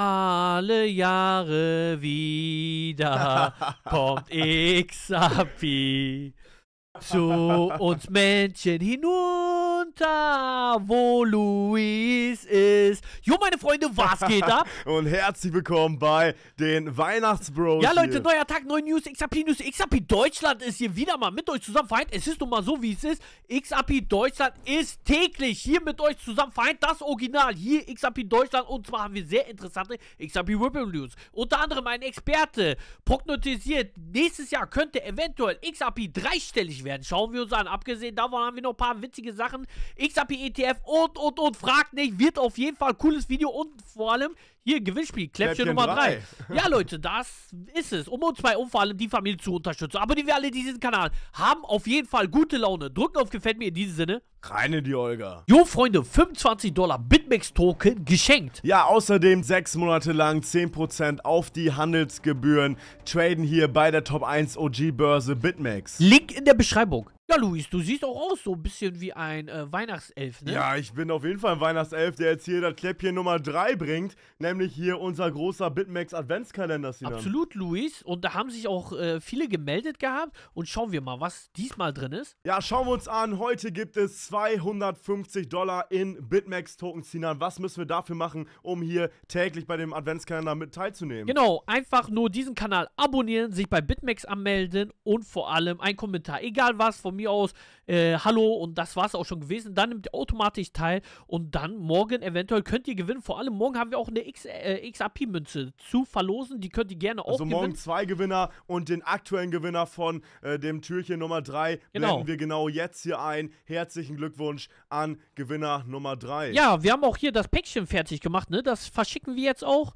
Alle Jahre wieder kommt Xapi zu uns Menschen hinunter runter, wo Luis ist. Jo, meine Freunde, was geht ab? Und herzlich willkommen bei den Weihnachtsbros. Ja, Leute, hier. neuer Tag, neue News, XAP News. XAP Deutschland ist hier wieder mal mit euch zusammen Feind, Es ist nun mal so, wie es ist. XAP Deutschland ist täglich hier mit euch zusammen Feind, Das Original hier, XAP Deutschland. Und zwar haben wir sehr interessante XAP Ripple News. Unter anderem ein Experte prognostiziert, nächstes Jahr könnte eventuell XAP dreistellig werden. Schauen wir uns an. Abgesehen davon haben wir noch ein paar witzige Sachen, XAP ETF und, und, und. Fragt nicht. Wird auf jeden Fall ein cooles Video und vor allem hier Gewinnspiel. Kläppchen, Kläppchen Nummer 3. ja, Leute, das ist es. Um uns bei, um vor allem die Familie zu unterstützen. Abonnieren wir alle diesen Kanal. Haben auf jeden Fall gute Laune. Drücken auf Gefällt mir in diesem Sinne. Rein die Olga. Jo, Freunde, 25 Dollar Bitmax-Token geschenkt. Ja, außerdem sechs Monate lang 10% auf die Handelsgebühren. Traden hier bei der Top 1 OG-Börse Bitmax. Link in der Beschreibung. Ja, Luis, du siehst auch aus so ein bisschen wie ein äh, Weihnachtself, ne? Ja, ich bin auf jeden Fall ein Weihnachtself, der jetzt hier das Kläppchen Nummer 3 bringt, nämlich hier unser großer Bitmax Adventskalender. Sinan. Absolut, Luis. Und da haben sich auch äh, viele gemeldet gehabt. Und schauen wir mal, was diesmal drin ist. Ja, schauen wir uns an. Heute gibt es 250 Dollar in Bitmax-Token, Sinan. Was müssen wir dafür machen, um hier täglich bei dem Adventskalender mit teilzunehmen? Genau, einfach nur diesen Kanal abonnieren, sich bei Bitmax anmelden und vor allem ein Kommentar. Egal was von mir mir aus, äh, hallo und das war es auch schon gewesen. Dann nimmt ihr automatisch teil und dann morgen eventuell könnt ihr gewinnen. Vor allem morgen haben wir auch eine X, äh, XRP-Münze zu verlosen. Die könnt ihr gerne auch also gewinnen. Also morgen zwei Gewinner und den aktuellen Gewinner von äh, dem Türchen Nummer 3 genau. blenden wir genau jetzt hier ein. Herzlichen Glückwunsch an Gewinner Nummer 3. Ja, wir haben auch hier das Päckchen fertig gemacht, ne? Das verschicken wir jetzt auch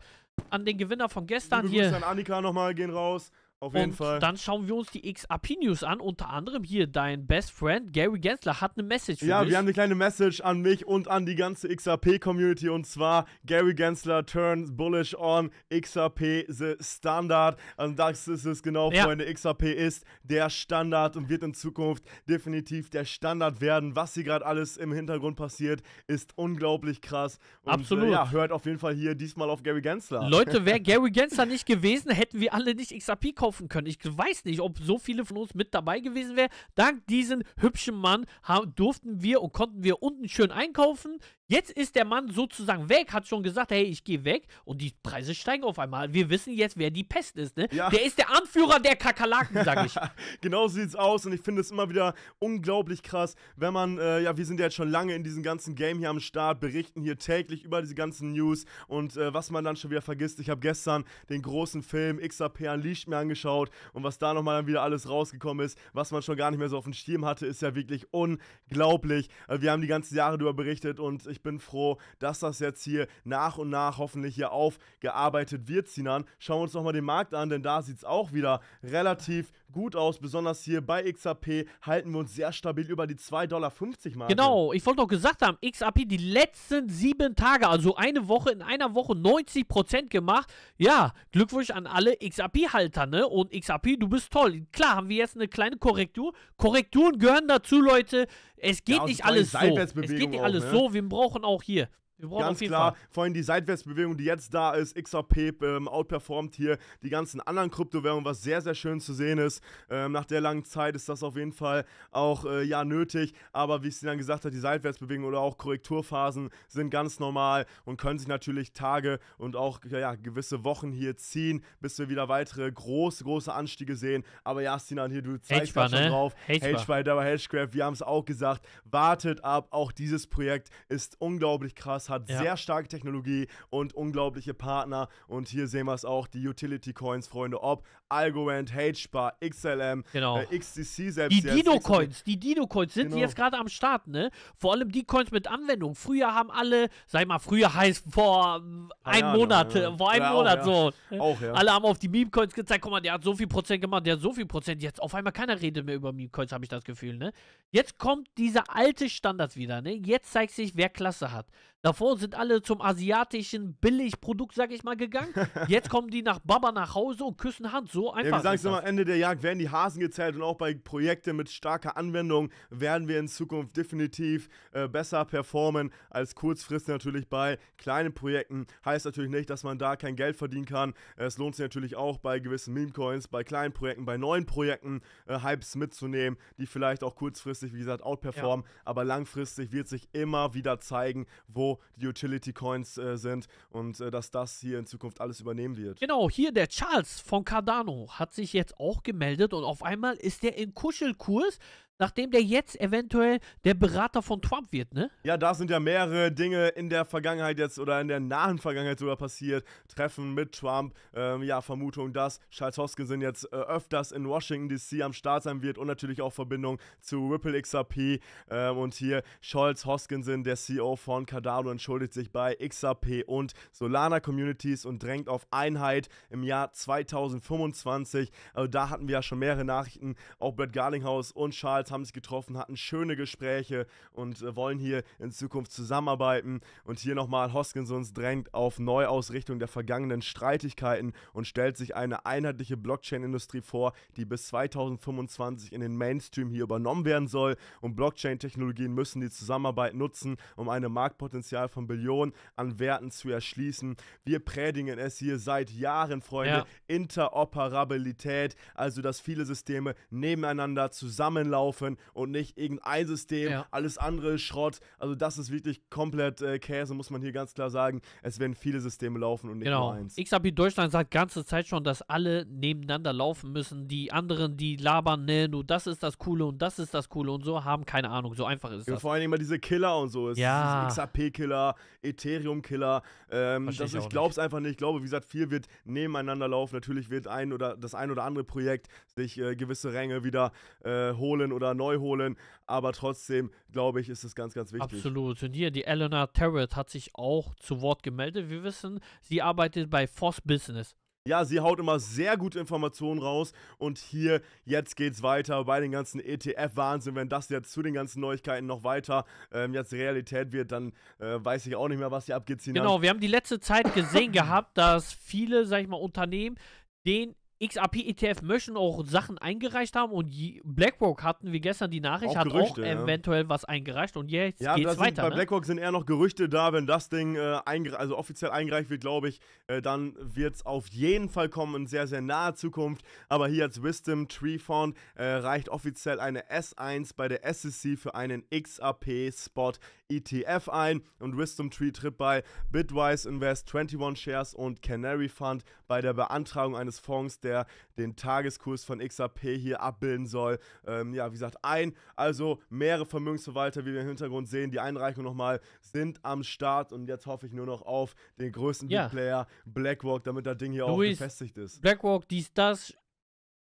an den Gewinner von gestern Liebe hier. Grüße an Annika nochmal, gehen raus. Auf jeden und Fall. Dann schauen wir uns die XRP news an. Unter anderem hier dein Best Friend Gary Gensler hat eine Message für ja, dich. Ja, wir haben eine kleine Message an mich und an die ganze XRP community Und zwar Gary Gensler turns bullish on XRP the Standard. Also das ist es genau, ja. Freunde. XRP ist der Standard und wird in Zukunft definitiv der Standard werden. Was hier gerade alles im Hintergrund passiert, ist unglaublich krass. Und, äh, Absolut. Äh, ja, hört auf jeden Fall hier diesmal auf Gary Gensler. Leute, wäre Gary Gensler nicht gewesen, hätten wir alle nicht XRP kaufen laufen können. Ich weiß nicht, ob so viele von uns mit dabei gewesen wären. Dank diesem hübschen Mann durften wir und konnten wir unten schön einkaufen. Jetzt ist der Mann sozusagen weg, hat schon gesagt, hey, ich gehe weg und die Preise steigen auf einmal. Wir wissen jetzt, wer die Pest ist. Ne? Ja. Der ist der Anführer der Kakerlaken, sag ich. genau so es aus und ich finde es immer wieder unglaublich krass, wenn man, äh, ja, wir sind ja jetzt schon lange in diesem ganzen Game hier am Start, berichten hier täglich über diese ganzen News und äh, was man dann schon wieder vergisst. Ich habe gestern den großen Film XAP Unleashed mir angeschaut und was da nochmal dann wieder alles rausgekommen ist, was man schon gar nicht mehr so auf dem Schirm hatte, ist ja wirklich unglaublich. Äh, wir haben die ganzen Jahre darüber berichtet und ich ich bin froh, dass das jetzt hier nach und nach hoffentlich hier aufgearbeitet wird, Sinan. Schauen wir uns nochmal den Markt an, denn da sieht es auch wieder relativ gut aus, besonders hier bei XAP halten wir uns sehr stabil über die 2,50 Dollar Marke. Genau, ich wollte doch gesagt haben, XAP die letzten sieben Tage, also eine Woche, in einer Woche 90% gemacht. Ja, Glückwunsch an alle XAP-Halter, ne? Und XAP, du bist toll. Klar, haben wir jetzt eine kleine Korrektur. Korrekturen gehören dazu, Leute. Es geht ja, nicht alles so. Es geht nicht alles ne? so. Wir brauchen auch hier Ganz klar, vor allem die Seitwärtsbewegung, die jetzt da ist, XRP ähm, outperformt hier die ganzen anderen Kryptowährungen, was sehr, sehr schön zu sehen ist. Ähm, nach der langen Zeit ist das auf jeden Fall auch äh, ja nötig, aber wie ich es dann gesagt habe, die Seitwärtsbewegung oder auch Korrekturphasen sind ganz normal und können sich natürlich Tage und auch ja, gewisse Wochen hier ziehen, bis wir wieder weitere große, große Anstiege sehen. Aber ja, Sinan, hier, du zeigst ja schon ne? drauf. Hedgebar, Double Hedgecraft, wir haben es auch gesagt, wartet ab, auch dieses Projekt ist unglaublich krass hat ja. sehr starke Technologie und unglaubliche Partner. Und hier sehen wir es auch, die Utility Coins, Freunde, ob Algorand, HSPA, XLM, genau. äh, XTC selbst. Die Dino Coins, die Dino Coins sind genau. jetzt gerade am Start, ne? Vor allem die Coins mit Anwendung. Früher haben alle, sag mal, früher heißt vor ah einem ja, genau, Monat, ja, vor einem Monat auch, so. Auch, alle haben auf die Meme Coins gezeigt, guck mal, der hat so viel Prozent gemacht, der hat so viel Prozent. Jetzt auf einmal keiner redet mehr über Meme Coins, habe ich das Gefühl, ne? Jetzt kommt dieser alte Standard wieder, ne? Jetzt zeigt sich, wer Klasse hat. Davor sind alle zum asiatischen Billigprodukt, sag ich mal, gegangen. Jetzt kommen die nach Baba nach Hause und küssen Hand. So einfach. Ja, wir sagen es immer, Ende der Jagd werden die Hasen gezählt und auch bei Projekten mit starker Anwendung werden wir in Zukunft definitiv äh, besser performen als kurzfristig natürlich bei kleinen Projekten. Heißt natürlich nicht, dass man da kein Geld verdienen kann. Es lohnt sich natürlich auch bei gewissen Meme-Coins, bei kleinen Projekten, bei neuen Projekten äh, Hypes mitzunehmen, die vielleicht auch kurzfristig, wie gesagt, outperformen. Ja. Aber langfristig wird sich immer wieder zeigen, wo die Utility Coins äh, sind und äh, dass das hier in Zukunft alles übernehmen wird. Genau, hier der Charles von Cardano hat sich jetzt auch gemeldet und auf einmal ist er in Kuschelkurs nachdem der jetzt eventuell der Berater von Trump wird, ne? Ja, da sind ja mehrere Dinge in der Vergangenheit jetzt oder in der nahen Vergangenheit sogar passiert. Treffen mit Trump, ähm, ja, Vermutung, dass Charles Hoskinson jetzt äh, öfters in Washington DC am Start sein wird und natürlich auch Verbindung zu Ripple XRP. Ähm, und hier Charles Hoskinson, der CEO von Cardano, entschuldigt sich bei XRP und Solana Communities und drängt auf Einheit im Jahr 2025. Also da hatten wir ja schon mehrere Nachrichten. Auch Brett Garlinghouse und Charles haben sich getroffen, hatten schöne Gespräche und äh, wollen hier in Zukunft zusammenarbeiten. Und hier nochmal, Hoskinsons drängt auf Neuausrichtung der vergangenen Streitigkeiten und stellt sich eine einheitliche Blockchain-Industrie vor, die bis 2025 in den Mainstream hier übernommen werden soll. Und Blockchain-Technologien müssen die Zusammenarbeit nutzen, um ein Marktpotenzial von Billionen an Werten zu erschließen. Wir predigen es hier seit Jahren, Freunde. Ja. Interoperabilität, also dass viele Systeme nebeneinander zusammenlaufen laufen und nicht irgendein System, ja. alles andere Schrott. Also das ist wirklich komplett äh, Käse, muss man hier ganz klar sagen. Es werden viele Systeme laufen und nicht genau. nur eins. XAP Deutschland sagt ganze Zeit schon, dass alle nebeneinander laufen müssen. Die anderen, die labern, ne, nur das ist das Coole und das ist das Coole und so, haben keine Ahnung. So einfach ist es. Ja, vor allem immer diese Killer und so. Es ja. XAP-Killer, Ethereum-Killer. Ähm, ich glaube es einfach nicht. Ich glaube, wie gesagt, viel wird nebeneinander laufen. Natürlich wird ein oder das ein oder andere Projekt sich äh, gewisse Ränge wieder äh, holen oder oder neu holen. Aber trotzdem, glaube ich, ist es ganz, ganz wichtig. Absolut. Und hier, die Eleanor Tarrant hat sich auch zu Wort gemeldet. Wir wissen, sie arbeitet bei Foss Business. Ja, sie haut immer sehr gute Informationen raus und hier, jetzt geht's weiter bei den ganzen ETF-Wahnsinn. Wenn das jetzt zu den ganzen Neuigkeiten noch weiter ähm, jetzt Realität wird, dann äh, weiß ich auch nicht mehr, was hier abgeht. Genau, haben. wir haben die letzte Zeit gesehen gehabt, dass viele, sag ich mal, Unternehmen den XRP-ETF möchten auch Sachen eingereicht haben und BlackRock hatten wir gestern die Nachricht, auch hat Gerüchte, auch ja. eventuell was eingereicht und jetzt ja, geht's weiter. Sind, bei ne? BlackRock sind eher noch Gerüchte da, wenn das Ding äh, also offiziell eingereicht wird, glaube ich, äh, dann wird es auf jeden Fall kommen in sehr, sehr naher Zukunft. Aber hier als Wisdom Tree Fund äh, reicht offiziell eine S1 bei der SEC für einen XRP-Spot ETF ein und Wisdom Tree tritt bei Bitwise Invest 21 Shares und Canary Fund bei der Beantragung eines Fonds, der den Tageskurs von XRP hier abbilden soll, ähm, ja, wie gesagt, ein. Also mehrere Vermögensverwalter, wie wir im Hintergrund sehen, die Einreichung nochmal sind am Start und jetzt hoffe ich nur noch auf den größten ja. Player BlackRock, damit das Ding hier Luis, auch befestigt ist. BlackRock, dies, das,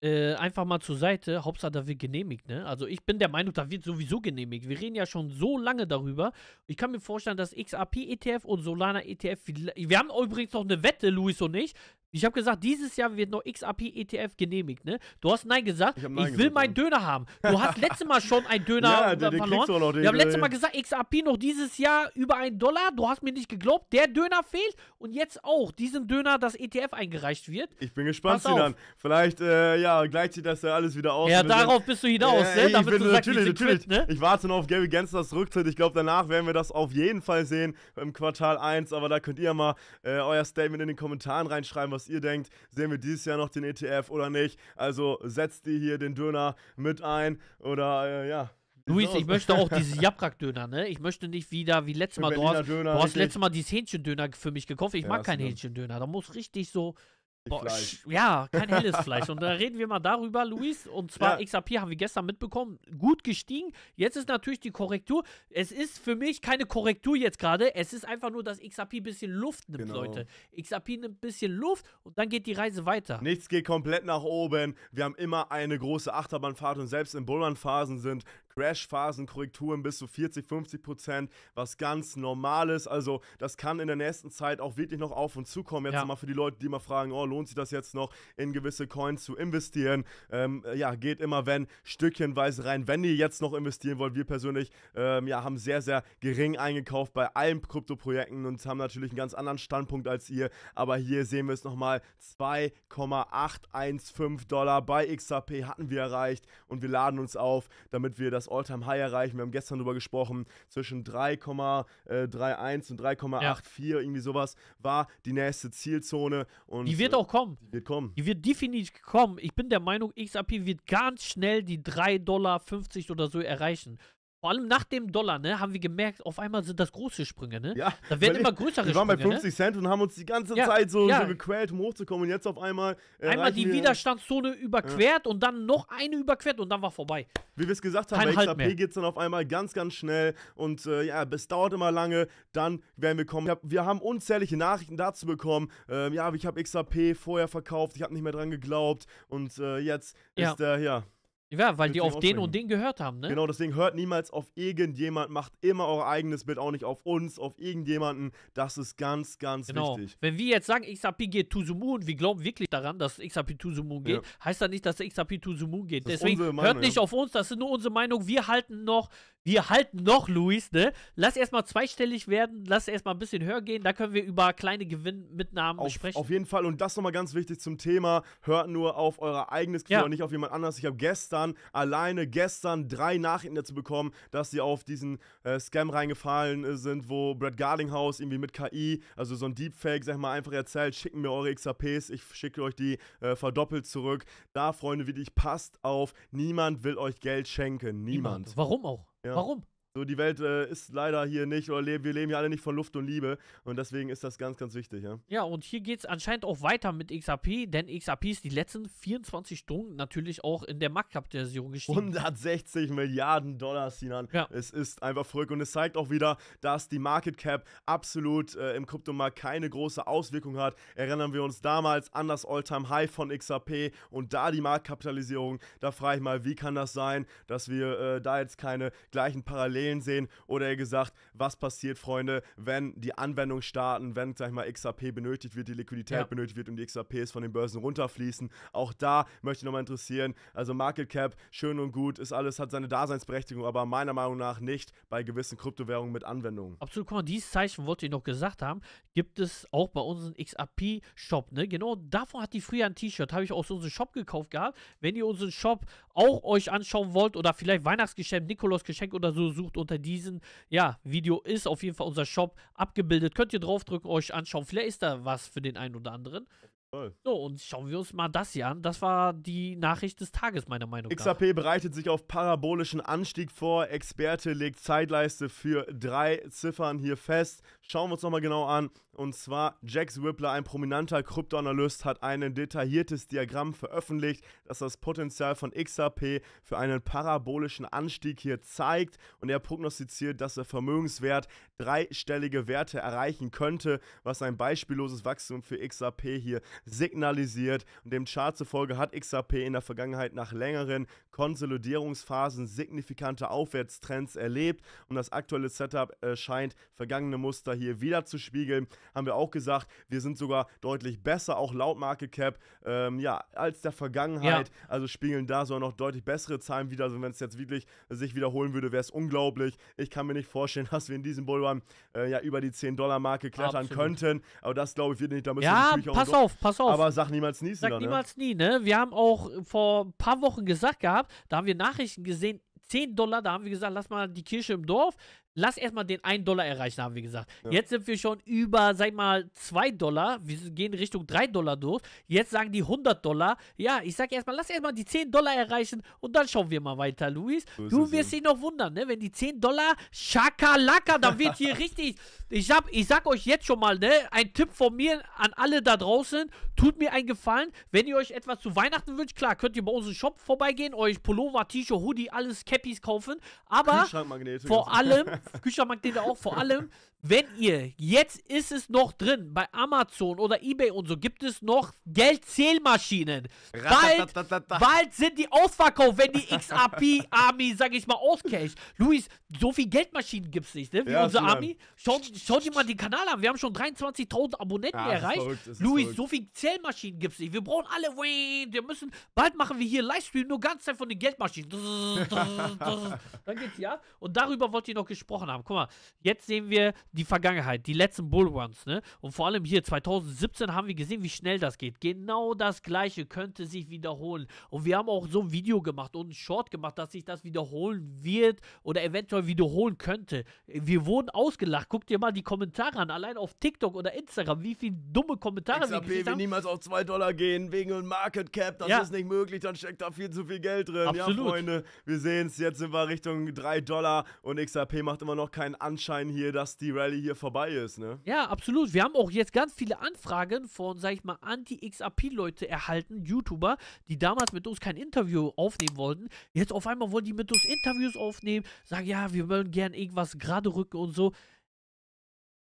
äh, einfach mal zur Seite. Hauptsache, da wird genehmigt, ne? Also ich bin der Meinung, da wird sowieso genehmigt. Wir reden ja schon so lange darüber. Ich kann mir vorstellen, dass XAP ETF und Solana ETF, wir haben übrigens noch eine Wette, Luis und ich, ich habe gesagt, dieses Jahr wird noch XAP-ETF genehmigt, ne? Du hast Nein gesagt, ich, nein ich will meinen Döner haben. Du hast letztes Mal schon einen Döner ja, den, den verloren. noch, den Wir haben letztes äh, Mal gesagt, XAP noch dieses Jahr über einen Dollar. Du hast mir nicht geglaubt, der Döner fehlt. Und jetzt auch diesen Döner, das ETF eingereicht wird. Ich bin gespannt, dann. Vielleicht, äh, ja, gleicht sich das ja alles wieder aus. Ja, darauf bist du hinaus, äh, ne? Ich Damit bin, du natürlich, sagst, natürlich. Quit, ne? Ich warte noch auf Gary Genslers Rücktritt. Ich glaube, danach werden wir das auf jeden Fall sehen im Quartal 1. Aber da könnt ihr mal äh, euer Statement in den Kommentaren reinschreiben, was was ihr denkt. Sehen wir dieses Jahr noch den ETF oder nicht? Also setzt ihr hier den Döner mit ein oder äh, ja. Luis, ich möchte auch diese jabrak döner ne? Ich möchte nicht wieder wie letztes Mal. Du hast, Döner, du hast letztes Mal dieses Hähnchendöner für mich gekauft. Ich ja, mag keinen Hähnchendöner. Da muss richtig so Boah, ja, kein helles Fleisch. Und da reden wir mal darüber, Luis. Und zwar ja. XAP haben wir gestern mitbekommen, gut gestiegen. Jetzt ist natürlich die Korrektur. Es ist für mich keine Korrektur jetzt gerade. Es ist einfach nur, dass XAP ein bisschen Luft nimmt, genau. Leute. XAP nimmt ein bisschen Luft und dann geht die Reise weiter. Nichts geht komplett nach oben. Wir haben immer eine große Achterbahnfahrt und selbst in Bullrun-Phasen sind Crash-Phasen, Korrekturen bis zu 40, 50 Prozent, was ganz normal ist. Also das kann in der nächsten Zeit auch wirklich noch auf und zukommen. Jetzt ja. mal für die Leute, die immer fragen, oh, lohnt sich das jetzt noch, in gewisse Coins zu investieren? Ähm, ja, geht immer, wenn, stückchenweise rein. Wenn ihr jetzt noch investieren wollt, wir persönlich ähm, ja, haben sehr, sehr gering eingekauft bei allen Kryptoprojekten und haben natürlich einen ganz anderen Standpunkt als ihr. Aber hier sehen wir es nochmal, 2,815 Dollar bei XRP hatten wir erreicht und wir laden uns auf, damit wir das das time high erreichen. Wir haben gestern darüber gesprochen, zwischen 3,31 äh, und 3,84, ja. irgendwie sowas, war die nächste Zielzone. Und die wird äh, auch kommen. Die wird kommen. Die wird definitiv kommen. Ich bin der Meinung, XRP wird ganz schnell die 3,50 Dollar oder so erreichen. Vor allem nach dem Dollar, ne, haben wir gemerkt, auf einmal sind das große Sprünge, ne? Ja, da werden immer größere Sprünge. Wir waren bei 50 ne? Cent ne? und haben uns die ganze ja, Zeit so, ja. so, gequält, um hochzukommen. Und jetzt auf einmal. Äh, einmal die Widerstandszone überquert ja. und dann noch eine überquert und dann war vorbei. Wie wir es gesagt haben, Kein bei halt XRP geht es dann auf einmal ganz, ganz schnell und äh, ja, es dauert immer lange. Dann werden wir kommen. Hab, wir haben unzählige Nachrichten dazu bekommen. Äh, ja, ich habe XRP vorher verkauft, ich habe nicht mehr dran geglaubt und äh, jetzt ist der, ja ja, weil die auf den und den gehört haben, ne? Genau, deswegen hört niemals auf irgendjemand, macht immer euer eigenes Bild, auch nicht auf uns, auf irgendjemanden. Das ist ganz, ganz genau. wichtig. Wenn wir jetzt sagen, XRP geht to the moon, wir glauben wirklich daran, dass XRP to the moon geht, ja. heißt das nicht, dass XRP to the moon geht. Das deswegen Meinung, hört nicht ja. auf uns, das ist nur unsere Meinung. Wir halten noch wir halten noch, Luis, ne? Lass erstmal zweistellig werden, lass erstmal ein bisschen höher gehen, da können wir über kleine Gewinnmitnahmen auf, sprechen. Auf jeden Fall und das nochmal ganz wichtig zum Thema, hört nur auf euer eigenes Gefühl ja. und nicht auf jemand anderes. Ich habe gestern, alleine gestern, drei Nachrichten dazu bekommen, dass sie auf diesen äh, Scam reingefallen äh, sind, wo Brad Gardinghouse irgendwie mit KI, also so ein Deepfake, sag ich mal, einfach erzählt, schicken mir eure XAPs, ich schicke euch die äh, verdoppelt zurück. Da, Freunde, wie dich, passt auf, niemand will euch Geld schenken, niemand. niemand. Warum auch? Ja. Warum? So, die Welt äh, ist leider hier nicht, oder le wir leben hier alle nicht von Luft und Liebe. Und deswegen ist das ganz, ganz wichtig, ja. Ja, und hier geht es anscheinend auch weiter mit XAP, denn XAP ist die letzten 24 Stunden natürlich auch in der Marktkapitalisierung gestiegen. 160 Milliarden Dollar, Sinan. Ja. Es ist einfach verrückt. Und es zeigt auch wieder, dass die Market Cap absolut äh, im Kryptomarkt keine große Auswirkung hat. Erinnern wir uns damals an das Alltime high von XAP und da die Marktkapitalisierung. Da frage ich mal, wie kann das sein, dass wir äh, da jetzt keine gleichen Parallelen Parallelen sehen oder ihr gesagt, was passiert, Freunde, wenn die Anwendung starten, wenn, sag ich mal, XAP benötigt wird, die Liquidität ja. benötigt wird und die XAPs von den Börsen runterfließen. Auch da möchte ich nochmal interessieren. Also Market Cap, schön und gut, ist alles, hat seine Daseinsberechtigung, aber meiner Meinung nach nicht bei gewissen Kryptowährungen mit Anwendungen. Absolut, guck mal, dieses Zeichen wollte ich noch gesagt haben, gibt es auch bei uns einen XAP-Shop, ne? Genau davon hat die früher ein T-Shirt, habe ich aus unserem Shop gekauft gehabt. Wenn ihr unseren Shop auch euch anschauen wollt oder vielleicht Weihnachtsgeschenk, Geschenk oder so sucht, sucht unter diesem ja, Video ist auf jeden Fall unser Shop abgebildet. Könnt ihr draufdrücken, euch anschauen. Vielleicht ist da was für den einen oder anderen. So, und schauen wir uns mal das hier an. Das war die Nachricht des Tages, meiner Meinung nach. XAP bereitet sich auf parabolischen Anstieg vor. Experte legt Zeitleiste für drei Ziffern hier fest. Schauen wir uns nochmal genau an. Und zwar Jax Whippler, ein prominenter Kryptoanalyst, hat ein detailliertes Diagramm veröffentlicht, das das Potenzial von XAP für einen parabolischen Anstieg hier zeigt. Und er prognostiziert, dass der Vermögenswert dreistellige Werte erreichen könnte, was ein beispielloses Wachstum für XAP hier signalisiert und dem Chart zufolge hat XRP in der Vergangenheit nach längeren Konsolidierungsphasen signifikante Aufwärtstrends erlebt und das aktuelle Setup äh, scheint vergangene Muster hier wieder zu spiegeln. Haben wir auch gesagt, wir sind sogar deutlich besser, auch laut Market Cap, ähm, ja, als der Vergangenheit. Ja. Also spiegeln da sogar noch deutlich bessere Zahlen wieder. Also wenn es jetzt wirklich sich wiederholen würde, wäre es unglaublich. Ich kann mir nicht vorstellen, dass wir in diesem Bullrun äh, ja über die 10-Dollar-Marke klettern Absolut. könnten. Aber das glaube ich wird nicht. Da müssen ja, pass auf, pass pass auf. Aber sag niemals nie, Sag ne? niemals ne? nie, ne? Wir haben auch vor ein paar Wochen gesagt gehabt, da haben wir Nachrichten gesehen, 10 Dollar, da haben wir gesagt, lass mal die Kirche im Dorf, lass erstmal den 1 Dollar erreichen, haben, wir gesagt. Ja. Jetzt sind wir schon über, sag mal, 2 Dollar. Wir gehen Richtung 3 Dollar durch. Jetzt sagen die 100 Dollar. Ja, ich sag erstmal, lass erstmal die 10 Dollar erreichen und dann schauen wir mal weiter, Luis. du wirst dich noch wundern, ne? Wenn die 10 Dollar, schakalaka, dann wird hier richtig. Ich, hab, ich sag euch jetzt schon mal, ne? Ein Tipp von mir an alle da draußen. Tut mir einen Gefallen. Wenn ihr euch etwas zu Weihnachten wünscht, klar, könnt ihr bei uns im Shop vorbeigehen, euch Pullover, T-Shirt, Hoodie, alles Cappies kaufen. Aber vor allem mag den da auch vor allem wenn ihr, jetzt ist es noch drin, bei Amazon oder Ebay und so gibt es noch Geldzählmaschinen. Bald, bald sind die ausverkauft, wenn die XRP-Army, sag ich mal, auscasht. Luis, so viel Geldmaschinen gibt es nicht, ne? Wie ja, unsere Army. Schaut, schaut dir mal den Kanal an, wir haben schon 23.000 Abonnenten ja, erreicht. Verrückt, Luis, verrückt. so viel Zählmaschinen gibt es nicht. Wir brauchen alle, wir müssen, bald machen wir hier Livestream nur ganz Zeit von den Geldmaschinen. Dann geht's ja. Und darüber wollt ihr noch gesprochen haben. Guck mal, jetzt sehen wir die Vergangenheit, die letzten Bullruns, ne? Und vor allem hier 2017 haben wir gesehen, wie schnell das geht. Genau das gleiche könnte sich wiederholen. Und wir haben auch so ein Video gemacht und einen Short gemacht, dass sich das wiederholen wird oder eventuell wiederholen könnte. Wir wurden ausgelacht. Guckt dir mal die Kommentare an, allein auf TikTok oder Instagram, wie viele dumme Kommentare XRP wir gesehen haben. will niemals auf 2 Dollar gehen wegen einem Market Cap, das ja. ist nicht möglich, dann steckt da viel zu viel Geld drin. Absolut. Ja, Freunde, wir sehen es, jetzt sind wir Richtung 3 Dollar und XRP macht immer noch keinen Anschein hier, dass die Rally hier vorbei ist, ne? Ja, absolut. Wir haben auch jetzt ganz viele Anfragen von, sag ich mal, Anti-XAP-Leute erhalten, YouTuber, die damals mit uns kein Interview aufnehmen wollten. Jetzt auf einmal wollen die mit uns Interviews aufnehmen, sagen, ja, wir wollen gern irgendwas gerade rücken und so.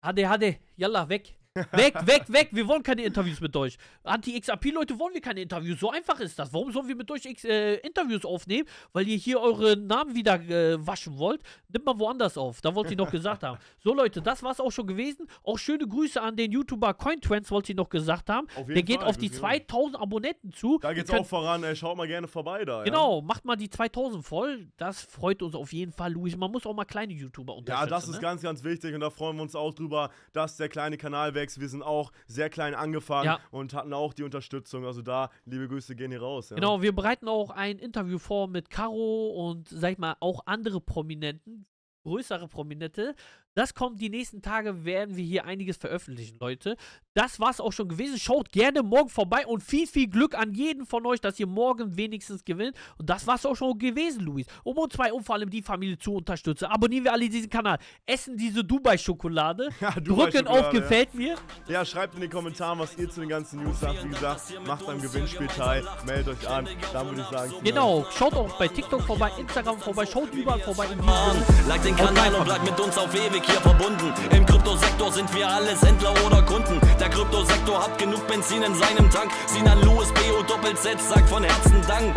Hade, hade, yalla, weg. Weg, weg, weg. Wir wollen keine Interviews mit euch. Anti-XAP-Leute wollen wir keine Interviews. So einfach ist das. Warum sollen wir mit euch äh, Interviews aufnehmen? Weil ihr hier eure Namen wieder äh, waschen wollt. Nimmt mal woanders auf. Da wollte ich noch gesagt haben. So, Leute, das war's auch schon gewesen. Auch schöne Grüße an den YouTuber CoinTrends, wollte ich noch gesagt haben. Der geht Fall, auf die 2000 genau. Abonnenten zu. Da geht's könnt, auch voran. Ey. Schaut mal gerne vorbei da. Genau, ja. macht mal die 2000 voll. Das freut uns auf jeden Fall, Luis. Man muss auch mal kleine YouTuber unterstützen. Ja, das ist ne? ganz, ganz wichtig. Und da freuen wir uns auch drüber, dass der kleine Kanal Convex, wir sind auch sehr klein angefangen ja. und hatten auch die Unterstützung. Also da, liebe Grüße gehen hier raus. Ja. Genau, wir bereiten auch ein Interview vor mit Caro und, sag ich mal, auch andere Prominenten, größere Prominente, das kommt die nächsten Tage, werden wir hier einiges veröffentlichen, Leute. Das war's auch schon gewesen. Schaut gerne morgen vorbei und viel, viel Glück an jeden von euch, dass ihr morgen wenigstens gewinnt. Und das war's auch schon gewesen, Luis. Um und zwei, um vor allem die Familie zu unterstützen. Abonnieren wir alle diesen Kanal. Essen diese Dubai-Schokolade. Ja, Dubai drücken auf Gefällt mir. Ja, schreibt in den Kommentaren, was ihr zu den ganzen News sagt. Wie gesagt, macht am Gewinnspiel teil. Meldet euch an. Dann würde ich sagen. Genau. Schaut auch bei TikTok vorbei, Instagram vorbei. Schaut überall vorbei. In Like den Kanal und bleibt mit uns auf ewig hier verbunden. Im Kryptosektor sind wir alle Sendler oder Kunden. Der Kryptosektor hat genug Benzin in seinem Tank. Sinan Louis, BO Doppel sagt von Herzen Dank.